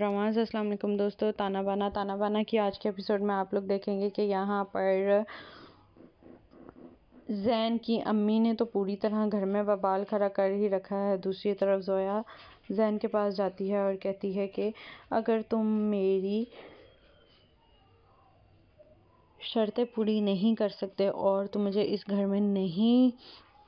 अस्सलाम वालेकुम दोस्तों ताना बाना ताना बाना की आज के एपिसोड में आप लोग देखेंगे कि यहाँ पर जैन की अम्मी ने तो पूरी तरह घर में बबाल खड़ा कर ही रखा है दूसरी तरफ जोया जैन के पास जाती है और कहती है कि अगर तुम मेरी शर्तें पूरी नहीं कर सकते और तुम मुझे इस घर में नहीं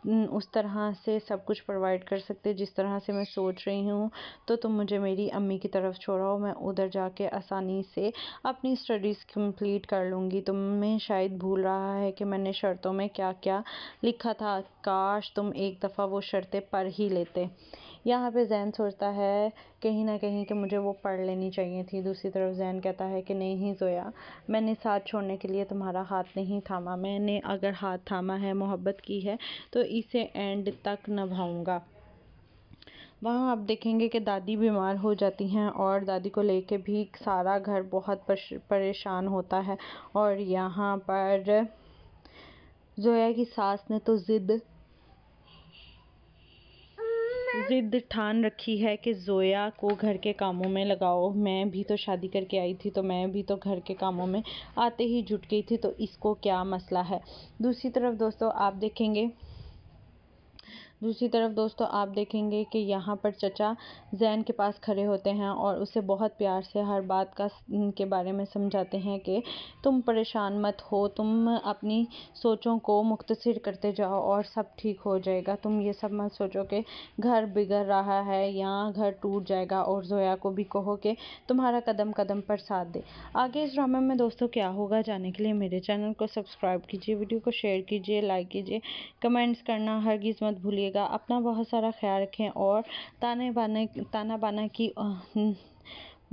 उस तरह से सब कुछ प्रोवाइड कर सकते जिस तरह से मैं सोच रही हूँ तो तुम मुझे मेरी अम्मी की तरफ छोड़ाओ मैं उधर जाके आसानी से अपनी स्टडीज़ कंप्लीट कर लूँगी तुम्हें शायद भूल रहा है कि मैंने शर्तों में क्या क्या लिखा था काश तुम एक दफ़ा वो शर्तें पढ़ ही लेते यहाँ पे जैन सोचता है कहीं ना कहीं कि मुझे वो पढ़ लेनी चाहिए थी दूसरी तरफ जैन कहता है कि नहीं जोया मैंने साथ छोड़ने के लिए तुम्हारा हाथ नहीं थामा मैंने अगर हाथ थामा है मोहब्बत की है तो इसे एंड तक नभाऊँगा वहाँ आप देखेंगे कि दादी बीमार हो जाती हैं और दादी को लेके भी सारा घर बहुत परेशान होता है और यहाँ पर जोया की सास ने तो ज़िद ज़िद ठान रखी है कि ज़ोया को घर के कामों में लगाओ मैं भी तो शादी करके आई थी तो मैं भी तो घर के कामों में आते ही जुट गई थी तो इसको क्या मसला है दूसरी तरफ दोस्तों आप देखेंगे दूसरी तरफ दोस्तों आप देखेंगे कि यहाँ पर चचा जैन के पास खड़े होते हैं और उसे बहुत प्यार से हर बात का के बारे में समझाते हैं कि तुम परेशान मत हो तुम अपनी सोचों को मुख्तर करते जाओ और सब ठीक हो जाएगा तुम ये सब मत सोचो कि घर बिगड़ रहा है या घर टूट जाएगा और जोया को भी कहो कि तुम्हारा कदम कदम पर साथ दे आगे इस ड्रामे में दोस्तों क्या होगा जाने के लिए मेरे चैनल को सब्सक्राइब कीजिए वीडियो को शेयर कीजिए लाइक कीजिए कमेंट्स करना गीज़ मत भूलिए रखिएगा अपना बहुत सारा ख्याल रखें और ताने बाना ताना बाना की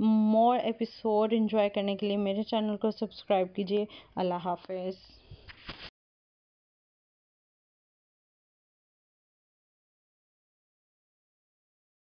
मोर एपिसोड इन्जॉय करने के लिए मेरे चैनल को सब्सक्राइब कीजिए अल्लाह हाफिज़